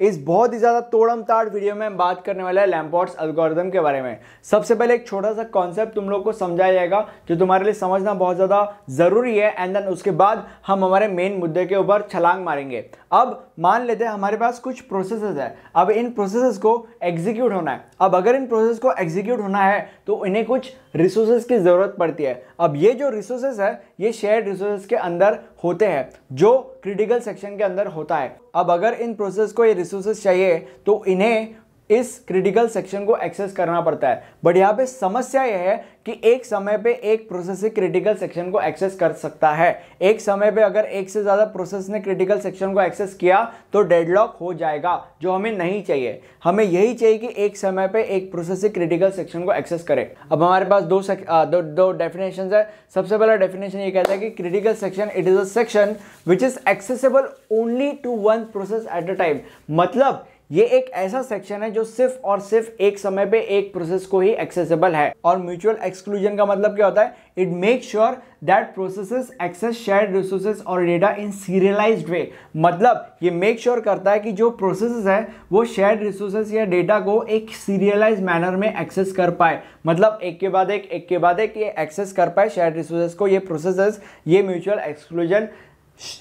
इस बहुत ही ज़्यादा तोड़म ताड़ वीडियो में हम बात करने वाले हैं लैम्पॉट्स अल्गोरिदम के बारे में सबसे पहले एक छोटा सा कॉन्सेप्ट तुम लोग को समझाया जाएगा जो तुम्हारे लिए समझना बहुत ज़्यादा ज़रूरी है एंड देन उसके बाद हम हमारे मेन मुद्दे के ऊपर छलांग मारेंगे अब मान लेते हैं हमारे पास कुछ प्रोसेस है अब इन प्रोसेस को एग्जीक्यूट होना है अब अगर इन प्रोसेस को एग्जीक्यूट होना है तो इन्हें कुछ रिसोर्सेज की ज़रूरत पड़ती है अब ये जो रिसोर्सेज है ये शेयर रिसोर्सेज के अंदर होते हैं जो क्रिटिकल सेक्शन के अंदर होता है अब अगर इन प्रोसेस को ये रिसोर्सेज चाहिए तो इन्हें इस क्रिटिकल सेक्शन को एक्सेस करना पड़ता है बट यहाँ पे समस्या यह है कि एक समय पे एक प्रोसेस से क्रिटिकल सेक्शन को एक्सेस कर सकता है एक समय पे अगर एक से ज़्यादा प्रोसेस ने क्रिटिकल सेक्शन को एक्सेस किया तो डेडलॉक हो जाएगा जो हमें नहीं चाहिए हमें यही चाहिए कि एक समय पे एक प्रोसेस से क्रिटिकल सेक्शन को एक्सेस करे अब हमारे पास दो आ, दो, दो डेफिनेशन है सबसे पहला डेफिनेशन ये कहता है कि critical section it is a section which is accessible only to one process at a time मतलब ये एक ऐसा सेक्शन है जो सिर्फ और सिर्फ एक समय पे एक प्रोसेस को ही एक्सेसिबल है और म्यूचुअल एक्सक्लूजन का मतलब क्या होता है it make sure that process access share resources और डेटा इन सीरियलाइज वे मतलब ये मेक श्योर sure करता है कि जो प्रोसेस है वो शेयर रिसोर्सेज या डेटा को एक सीरियलाइज मैनर में एक्सेस कर पाए मतलब एक के बाद एक एक के बाद एक ये एक्सेस कर पाए शेयर रिसोर्सेज को ये प्रोसेस ये mutual exclusion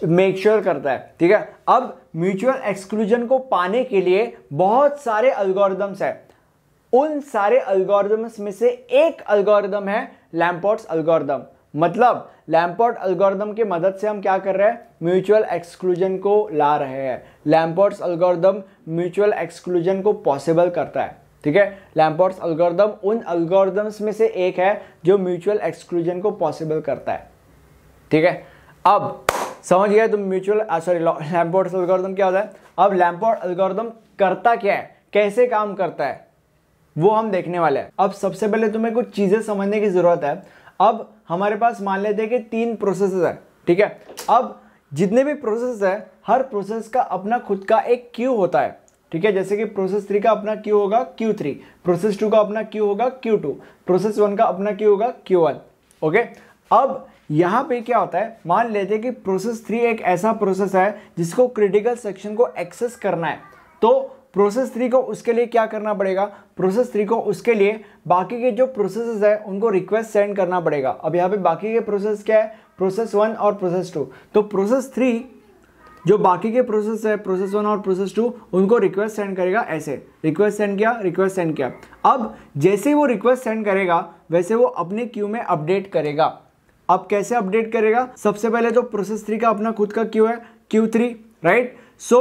make sure sure करता है ठीक है अब म्यूचुअल एक्सक्लूजन को पाने के लिए बहुत सारे अल्गोरिदम्स है उन सारे अल्गोरिदम्स में से एक अल्गोरिदम है लैम्पोर्ट्स अल्गोरिदम मतलब लैम्पोर्ट अल्गोरिदम की मदद से हम क्या कर रहे हैं म्यूचुअल एक्सक्लूजन को ला रहे हैं लैम्पोर्ट्स अल्गोरिदम म्यूचुअल एक्सक्लूजन को पॉसिबल करता है ठीक है लैम्पोर्ट्स अल्गोरिदम उन अल्गोरिदम्स में से एक है जो म्यूचुअल एक्सक्लूजन को पॉसिबल करता है ठीक है अब समझ गया तुम म्यूचुअल सॉरी लैम्पोर्ट अलगोरदम क्या होता है अब लैम्पोर्ट अलगोरदम करता क्या है कैसे काम करता है वो हम देखने वाले हैं अब सबसे पहले तुम्हें कुछ चीज़ें समझने की ज़रूरत है अब हमारे पास मान लेते हैं कि तीन प्रोसेस है ठीक है अब जितने भी प्रोसेस है हर प्रोसेस का अपना खुद का एक क्यू होता है ठीक है जैसे कि प्रोसेस थ्री का अपना क्यू होगा क्यू थ्री प्रोसेस टू का अपना क्यू होगा क्यू टू प्रोसेस वन का अपना क्यू होगा क्यू वन ओके अब यहाँ पे क्या होता है मान लेते हैं कि प्रोसेस थ्री एक ऐसा प्रोसेस है जिसको क्रिटिकल सेक्शन को एक्सेस करना है तो प्रोसेस थ्री को उसके लिए क्या करना पड़ेगा प्रोसेस थ्री को उसके लिए बाकी के जो प्रोसेस है उनको रिक्वेस्ट सेंड करना पड़ेगा अब यहाँ पे बाकी के प्रोसेस क्या है प्रोसेस वन और प्रोसेस टू तो प्रोसेस थ्री जो बाकी के प्रोसेस है प्रोसेस वन और प्रोसेस टू उनको रिक्वेस्ट सेंड करेगा ऐसे रिक्वेस्ट सेंड किया रिक्वेस्ट सेंड किया अब जैसे वो रिक्वेस्ट सेंड करेगा वैसे वो अपने क्यू में अपडेट करेगा आप कैसे अपडेट करेगा सबसे पहले तो प्रोसेस थ्री का अपना खुद का क्यू है क्यू थ्री राइट सो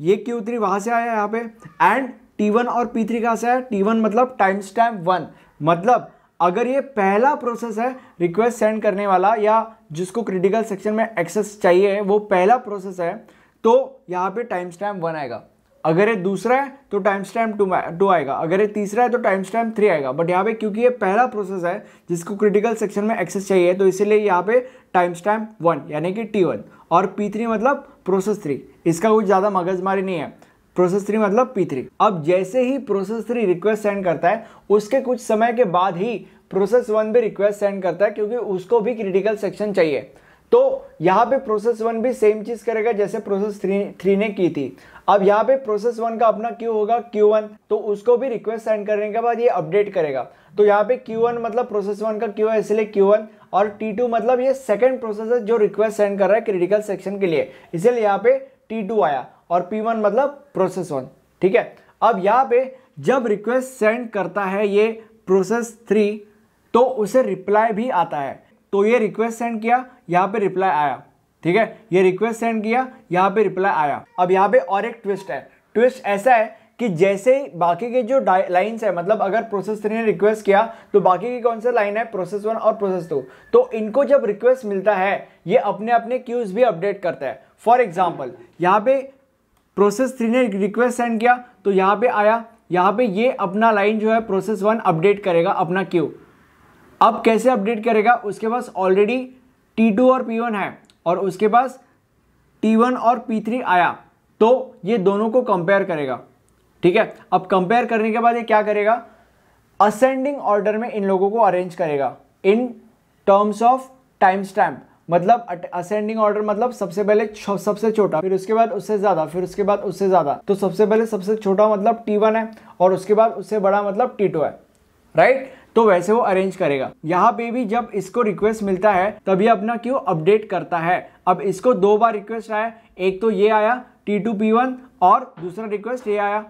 ये क्यू थ्री वहाँ से आया यहाँ पे एंड टी वन और पी थ्री कहाँ से आया टी वन मतलब टाइम स्टैम्प वन मतलब अगर ये पहला प्रोसेस है रिक्वेस्ट सेंड करने वाला या जिसको क्रिटिकल सेक्शन में एक्सेस चाहिए वो पहला प्रोसेस है तो यहाँ पे टाइम स्टैम्प वन आएगा अगर ये दूसरा है तो टाइम स्टैम्प टू टू आएगा अगर ये तीसरा है तो टाइम स्टैम्प थ्री आएगा बट यहाँ पे क्योंकि ये पहला प्रोसेस है जिसको क्रिटिकल सेक्शन में एक्सेस चाहिए तो इसीलिए यहाँ पे टाइम स्टैम्प वन यानी कि टी वन और पी थ्री मतलब प्रोसेस थ्री इसका कुछ ज़्यादा मगजमारी नहीं है प्रोसेस थ्री मतलब पी थ्री अब जैसे ही प्रोसेस थ्री रिक्वेस्ट सेंड करता है उसके कुछ समय के बाद ही प्रोसेस वन भी रिक्वेस्ट सेंड करता है क्योंकि उसको भी क्रिटिकल सेक्शन चाहिए तो यहाँ पे प्रोसेस वन भी सेम चीज़ करेगा जैसे प्रोसेस थ्री थ्री ने की थी अब यहाँ पे प्रोसेस वन का अपना क्यू होगा क्यू वन तो उसको भी रिक्वेस्ट सेंड करने के बाद ये अपडेट करेगा तो यहाँ पे क्यू वन मतलब प्रोसेस वन का क्यू है इसलिए क्यू वन और टी टू मतलब ये सेकेंड प्रोसेस है जो रिक्वेस्ट सेंड कर रहा है क्रिटिकल सेक्शन के लिए इसलिए यहाँ पे टी टू आया और पी वन मतलब प्रोसेस वन ठीक है अब यहाँ पे जब रिक्वेस्ट सेंड करता है ये प्रोसेस थ्री तो उसे रिप्लाई भी आता है तो ये रिक्वेस्ट सेंड किया यहाँ पे रिप्लाई आया ठीक है ये रिक्वेस्ट सेंड किया यहाँ पे रिप्लाई आया अब यहाँ पे और एक ट्विस्ट है ट्विस्ट ऐसा है कि जैसे बाकी के जो लाइन्स है मतलब अगर प्रोसेस थ्री ने रिक्वेस्ट किया तो बाकी की कौन सा लाइन है प्रोसेस वन और प्रोसेस टू तो इनको जब रिक्वेस्ट मिलता है ये अपने अपने क्यूज भी अपडेट करता है फॉर एग्जाम्पल यहाँ पे प्रोसेस थ्री ने रिक्वेस्ट सेंड किया तो यहाँ पे आया यहाँ पे ये अपना लाइन जो है प्रोसेस वन अपडेट करेगा अपना क्यू अब कैसे अपडेट करेगा उसके पास ऑलरेडी टी टू और पी वन है और उसके पास टी वन और पी थ्री आया तो ये दोनों को कंपेयर करेगा ठीक है अब कंपेयर करने के बाद ये क्या करेगा असेंडिंग ऑर्डर में इन लोगों को अरेंज करेगा in terms of time stamp मतलब असेंडिंग ऑर्डर मतलब सबसे पहले सबसे छोटा फिर उसके बाद उससे ज़्यादा फिर उसके बाद उससे ज़्यादा तो सबसे पहले सबसे छोटा मतलब टी वन है और उसके बाद उससे बड़ा मतलब टी टू है राइट तो वैसे वो अरेंज करेगा यहाँ पे भी जब इसको रिक्वेस्ट मिलता है तभी अपना क्यू अपडेट करता है अब इसको दो बार रिक्वेस्ट आया एक तो ये आया टी टू पी वन और दूसरा रिक्वेस्ट ये आया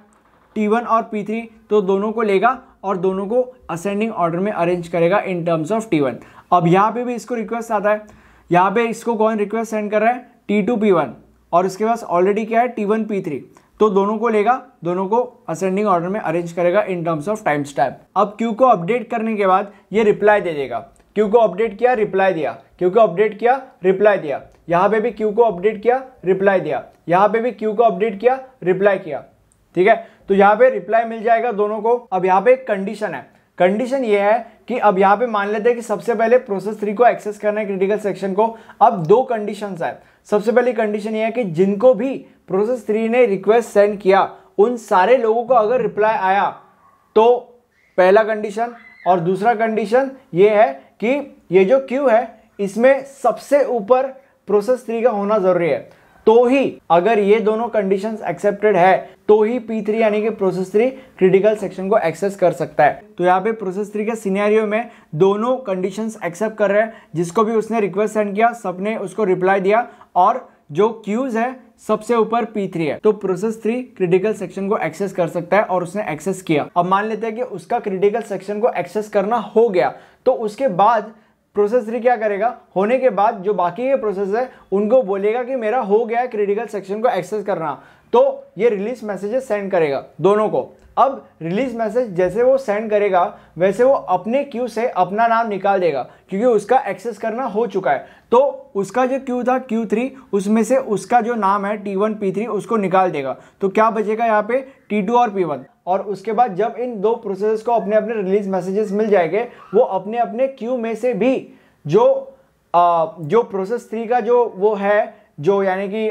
टी वन और पी थ्री तो दोनों को लेगा और दोनों को असेंडिंग ऑर्डर में अरेंज करेगा in terms of T one अब यहाँ पे भी इसको रिक्वेस्ट आता है यहाँ पे इसको कौन रिक्वेस्ट सेंड कर रहा है टी टू पी वन और उसके पास ऑलरेडी क्या है टी वन पी थ्री तो दोनों को लेगा दोनों को असेंडिंग ऑर्डर में अरेंज करेगा in terms of time stamp अब क्यू को अपडेट करने के बाद ये रिप्लाई दे देगा क्यू को अपडेट किया रिप्लाई दिया क्यू को अपडेट किया रिप्लाई दिया यहाँ पे भी क्यू को अपडेट किया रिप्लाई दिया यहाँ पे भी क्यू को अपडेट किया रिप्लाई किया ठीक है तो यहाँ पे रिप्लाई मिल जाएगा दोनों को अब यहाँ पे एक कंडीशन है कंडीशन ये है कि अब यहाँ पे मान लेते हैं कि सबसे पहले प्रोसेस थ्री को एक्सेस करना है क्रिटिकल सेक्शन को अब दो कंडीशन है सबसे पहली कंडीशन ये है कि जिनको भी प्रोसेस थ्री ने रिक्वेस्ट सेंड किया उन सारे लोगों को अगर रिप्लाई आया तो पहला कंडीशन और दूसरा कंडीशन ये है कि ये जो क्यू है इसमें सबसे ऊपर प्रोसेस थ्री का होना ज़रूरी है तो ही अगर ये दोनों कंडीशन एक्सेप्टेड है तो ही पी थ्री यानी कि प्रोसेस थ्री क्रिटिकल सेक्शन को एक्सेस कर सकता है तो यहाँ पे प्रोसेस थ्री के सीनियरियो में दोनों कंडीशंस एक्सेप्ट कर रहे हैं जिसको भी उसने रिक्वेस्ट सेंड किया सबने उसको रिप्लाई दिया और जो क्यूज है सबसे ऊपर P3 है तो प्रोसेस थ्री क्रिटिकल सेक्शन को एक्सेस कर सकता है और उसने एक्सेस किया अब मान लेते हैं कि उसका क्रिटिकल सेक्शन को एक्सेस करना हो गया तो उसके बाद प्रोसेस थ्री क्या करेगा होने के बाद जो बाकी के प्रोसेस है उनको बोलेगा कि मेरा हो गया क्रिटिकल सेक्शन को एक्सेस करना तो ये रिलीज मैसेजेस सेंड करेगा दोनों को अब रिलीज मैसेज जैसे वो सेंड करेगा वैसे वो अपने क्यू से अपना नाम निकाल देगा क्योंकि उसका एक्सेस करना हो चुका है तो उसका जो क्यू था क्यू थ्री उसमें से उसका जो नाम है टी वन पी थ्री उसको निकाल देगा तो क्या बचेगा यहाँ पे टी टू और पी वन और उसके बाद जब इन दो प्रोसेस को अपने अपने रिलीज मैसेजेस मिल जाएंगे वो अपने अपने क्यू में से भी जो आ, जो प्रोसेस थ्री का जो वो है जो यानी कि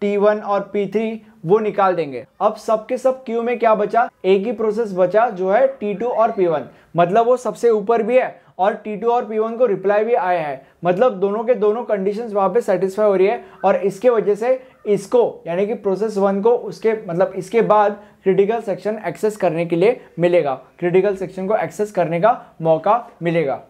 टी वन और पी थ्री वो निकाल देंगे अब सबके सब क्यू में क्या बचा एक ही प्रोसेस बचा जो है टी टू और पी वन मतलब वो सबसे ऊपर भी है और T2 और P1 को रिप्लाई भी आया है मतलब दोनों के दोनों कंडीशन वहां पे सेटिस्फाई हो रही है और इसके वजह से इसको यानी कि प्रोसेस वन को उसके मतलब इसके बाद क्रिटिकल सेक्शन एक्सेस करने के लिए मिलेगा क्रिटिकल सेक्शन को एक्सेस करने का मौका मिलेगा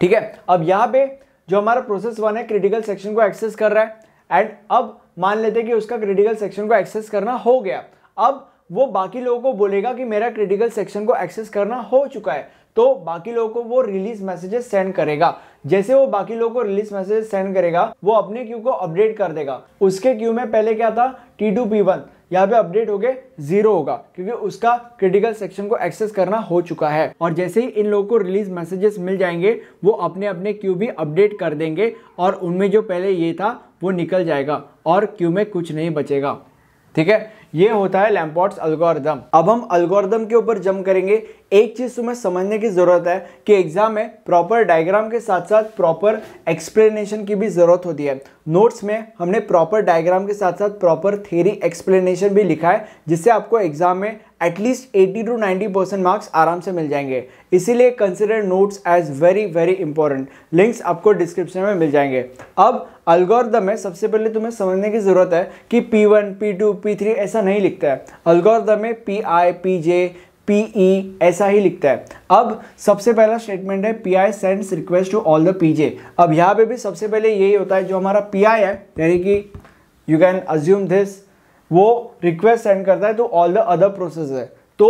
ठीक है अब यहाँ पे जो हमारा प्रोसेस वन है क्रिटिकल सेक्शन को एक्सेस कर रहा है एंड अब मान लेते कि उसका क्रिटिकल सेक्शन को एक्सेस करना हो गया अब वो बाकी लोगों को बोलेगा कि मेरा क्रिटिकल सेक्शन को एक्सेस करना हो चुका है तो बाकी लोगों को वो रिलीज मैसेजेस सेंड करेगा जैसे वो बाकी लोगों को रिलीज मैसेजेस सेंड करेगा वो अपने क्यू को अपडेट कर देगा उसके क्यू में पहले क्या था टी टू पी वन यहाँ पे अपडेट हो गए जीरो होगा क्योंकि उसका क्रिटिकल सेक्शन को एक्सेस करना हो चुका है और जैसे ही इन लोगों को रिलीज मैसेजेस मिल जाएंगे वो अपने अपने क्यू भी अपडेट कर देंगे और उनमें जो पहले ये था वो निकल जाएगा और क्यू में कुछ नहीं बचेगा ठीक है ये होता है लैम्पॉट्स अल्गोरिदम अब हम अल्गोरिदम के ऊपर जम करेंगे एक चीज तुम्हें समझने की जरूरत है कि एग्जाम में प्रॉपर डायग्राम के साथ साथ प्रॉपर एक्सप्लेनेशन की भी जरूरत होती है नोट्स में हमने प्रॉपर डायग्राम के साथ साथ प्रॉपर थेरी एक्सप्लेनेशन भी लिखा है जिससे आपको एग्जाम में एटलीस्ट 80 टू 90 परसेंट मार्क्स आराम से मिल जाएंगे इसीलिए consider notes as very very important links आपको डिस्क्रिप्शन में मिल जाएंगे अब अलगोरदम में सबसे पहले तुम्हें समझने की ज़रूरत है कि पी वन ऐसा नहीं लिखता है अलगोरदम में P I P J P E ऐसा ही लिखता है अब सबसे पहला स्टेटमेंट है P I sends request to all the P J अब यहाँ पे भी सबसे पहले यही होता है जो हमारा पी आई है यानी कि यू कैन अज्यूम दिस वो रिक्वेस्ट सेंड करता है तो ऑल द अदर प्रोसेस है तो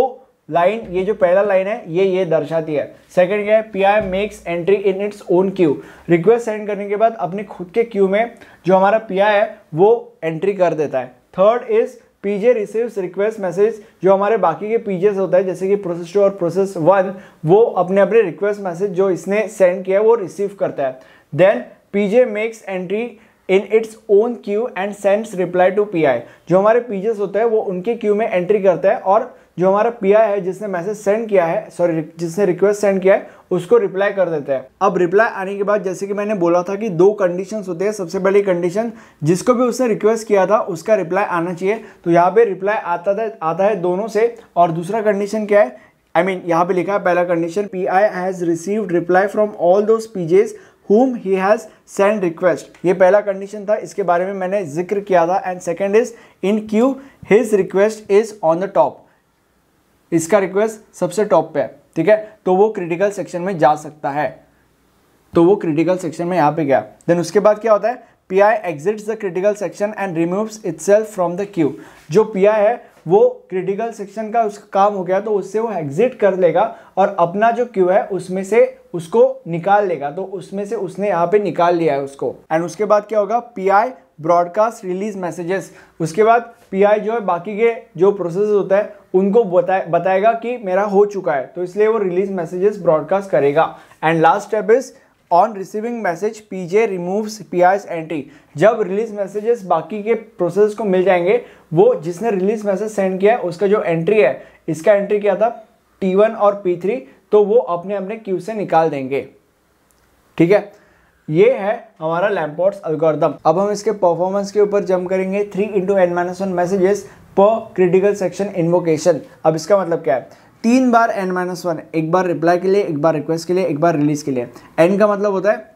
लाइन ये जो पहला लाइन है ये ये दर्शाती है सेकंड क्या है P I makes entry in its own queue request send करने के बाद अपने खुद के क्यू में जो हमारा पी आई है वो एंट्री कर देता है third is PJ receives request message जो हमारे बाकी के पीजेस होता है जैसे कि प्रोसेस टू और प्रोसेस वन वो अपने अपने रिक्वेस्ट मैसेज जो इसने सेंड किया है वो रिसीव करता है then PJ makes entry in its own queue and sends reply to P I जो हमारे पीजेस होता है वो उनके क्यू में एंट्री करता है और जो हमारा पी आई है जिसने मैसेज सेंड किया है सॉरी जिसने रिक्वेस्ट सेंड किया है उसको रिप्लाई कर देते हैं अब रिप्लाई आने के बाद जैसे कि मैंने बोला था कि दो कंडीशन होते हैं सबसे पहली कंडीशन जिसको भी उसने रिक्वेस्ट किया था उसका रिप्लाई आना चाहिए तो यहाँ पे रिप्लाई आता था आता है दोनों से और दूसरा कंडीशन क्या है आई मीन यहाँ पे लिखा है पहला condition P I has received reply from all those PJs whom he has send request ये पहला कंडीशन था इसके बारे में मैंने जिक्र किया था and second is in queue his request is on the top इसका रिक्वेस्ट सबसे टॉप पे है ठीक है तो वो क्रिटिकल सेक्शन में जा सकता है तो वो क्रिटिकल सेक्शन में यहाँ पे गया देन उसके बाद क्या होता है P I exit the critical section and remove itself from the queue जो पी आई है वो क्रिटिकल सेक्शन का उसका काम हो गया तो उससे वो एग्जिट कर लेगा और अपना जो क्यू है उसमें से उसको निकाल लेगा तो उसमें से उसने यहाँ पे निकाल लिया है उसको एंड उसके बाद क्या होगा P I broadcast release messages उसके बाद पी आई जो है बाकी के जो प्रोसेस होता है उनको बताए बताएगा कि मेरा हो चुका है तो इसलिए वो रिलीज मैसेजेस ब्रॉडकास्ट करेगा and last step is on receiving message PJ removes PI's entry जब रिलीज मैसेजेस बाकी के प्रोसेस को मिल जाएंगे वो जिसने रिलीज मैसेज सेंड किया है उसका जो एंट्री है इसका एंट्री क्या था टी वन और पी थ्री तो वो अपने अपने क्यू से निकाल देंगे ठीक है ये है हमारा लैम्पोर्ट्स अलगोर्दम अब हम इसके परफॉर्मेंस के ऊपर जम करेंगे three into N minus one messages per critical section invocation अब इसका मतलब क्या है तीन बार एन माइनस वन एक बार रिप्लाई के लिए एक बार रिक्वेस्ट के लिए एक बार रिलीज के लिए एन का मतलब होता है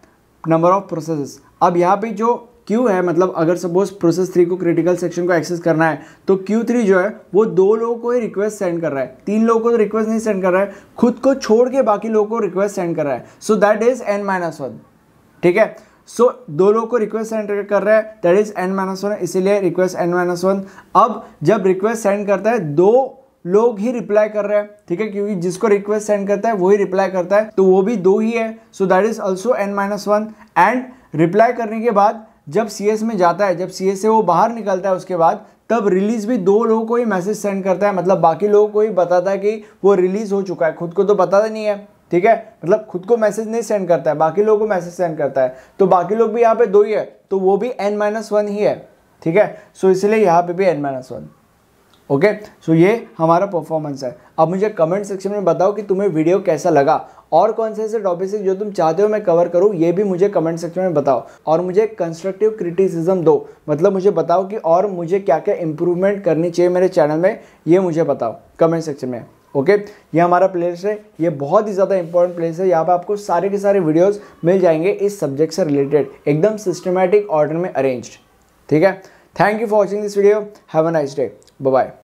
नंबर ऑफ प्रोसेस अब यहाँ पे जो क्यू है मतलब अगर सपोज प्रोसेस थ्री को क्रिटिकल सेक्शन को एक्सेस करना है तो क्यू थ्री जो है वो दो लोगों को ही रिक्वेस्ट सेंड कर रहा है तीन लोगों को तो रिक्वेस्ट नहीं सेंड कर रहा है खुद को छोड़ के बाकी लोगों को रिक्वेस्ट सेंड कर रहा है so that is N minus one ठीक है सो so, दो लोग को रिक्वेस्ट सेंड कर रहा है that is N minus one इसीलिए रिक्वेस्ट एन माइनस वन अब जब रिक्वेस्ट सेंड करता है दो लोग ही रिप्लाई कर रहे हैं ठीक है क्योंकि जिसको रिक्वेस्ट सेंड करता है वही रिप्लाई करता है तो वो भी दो ही है so that is also N minus one and reply करने के बाद जब सी में जाता है जब सी से वो बाहर निकलता है उसके बाद तब रिलीज़ भी दो लोगों को ही मैसेज सेंड करता है मतलब बाकी लोगों को ही बताता है कि वो रिलीज़ हो चुका है खुद को तो बताता नहीं है ठीक है मतलब खुद को मैसेज नहीं सेंड करता है बाकी लोगों को मैसेज सेंड करता है तो बाकी लोग भी यहाँ पे दो ही है तो वो भी एन माइनस वन ही है ठीक है सो so, इसलिए यहाँ पे भी N minus one okay so ये हमारा परफॉर्मेंस है अब मुझे कमेंट सेक्शन में बताओ कि तुम्हें वीडियो कैसा लगा और कौन से ऐसे टॉपिक्स जो तुम चाहते हो मैं कवर करूँ ये भी मुझे कमेंट सेक्शन में बताओ और मुझे कंस्ट्रक्टिव क्रिटिसिज्म दो मतलब मुझे बताओ कि और मुझे क्या क्या इंप्रूवमेंट करनी चाहिए मेरे चैनल में ये मुझे बताओ कमेंट सेक्शन में ओके ये हमारा प्लेस है ये बहुत ही ज़्यादा इंपॉर्टेंट प्लेस है यहाँ पर आपको सारे के सारे वीडियोस मिल जाएंगे इस सब्जेक्ट से रिलेटेड एकदम सिस्टमेटिक ऑर्डर में अरेंज्ड ठीक है thank you for watching this video have a nice day bye